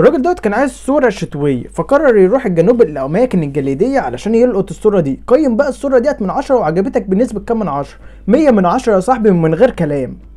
الراجل دوت كان عايز صوره شتويه فقرر يروح الجنوب الاماكن الجليديه علشان يلقط الصوره دي قيم بقى الصوره ديت من 10 وعجبتك بنسبه كام من 10 مية من 10 يا صاحبي من غير كلام